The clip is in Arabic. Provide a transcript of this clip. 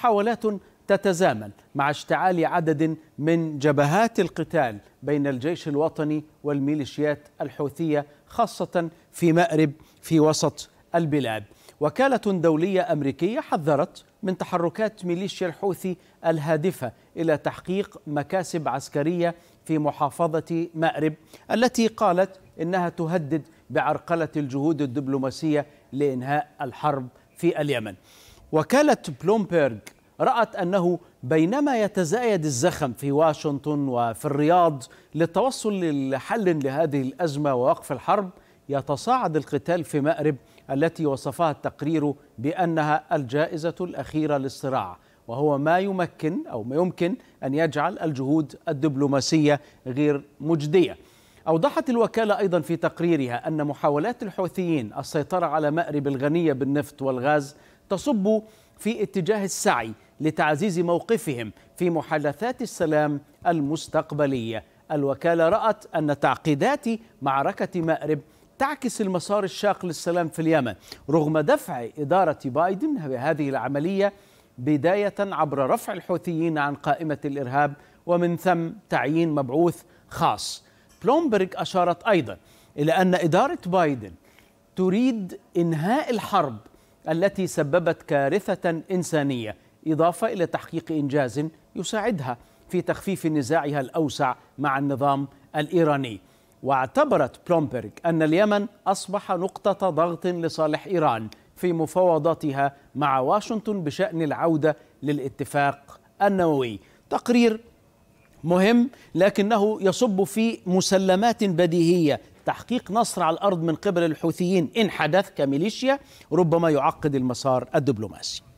محاولات تتزامن مع اشتعال عدد من جبهات القتال بين الجيش الوطني والميليشيات الحوثيه خاصه في مأرب في وسط البلاد. وكاله دوليه امريكيه حذرت من تحركات ميليشيا الحوثي الهادفه الى تحقيق مكاسب عسكريه في محافظه مأرب التي قالت انها تهدد بعرقله الجهود الدبلوماسيه لانهاء الحرب في اليمن. وكالة بلومبرج رأت أنه بينما يتزايد الزخم في واشنطن وفي الرياض للتوصل لحل لهذه الأزمة ووقف الحرب يتصاعد القتال في مأرب التي وصفها التقرير بأنها الجائزة الأخيرة للصراع وهو ما يمكن أو ما يمكن أن يجعل الجهود الدبلوماسية غير مجدية أوضحت الوكالة أيضا في تقريرها أن محاولات الحوثيين السيطرة على مأرب الغنية بالنفط والغاز تصب في اتجاه السعي لتعزيز موقفهم في محادثات السلام المستقبليه الوكاله رات ان تعقيدات معركه مارب تعكس المسار الشاق للسلام في اليمن رغم دفع اداره بايدن بهذه العمليه بدايه عبر رفع الحوثيين عن قائمه الارهاب ومن ثم تعيين مبعوث خاص بلومبرغ اشارت ايضا الى ان اداره بايدن تريد انهاء الحرب التي سببت كارثة إنسانية إضافة إلى تحقيق إنجاز يساعدها في تخفيف نزاعها الأوسع مع النظام الإيراني واعتبرت بلومبرغ أن اليمن أصبح نقطة ضغط لصالح إيران في مفاوضاتها مع واشنطن بشأن العودة للاتفاق النووي تقرير مهم لكنه يصب في مسلمات بديهيه تحقيق نصر على الارض من قبل الحوثيين ان حدث كميليشيا ربما يعقد المسار الدبلوماسي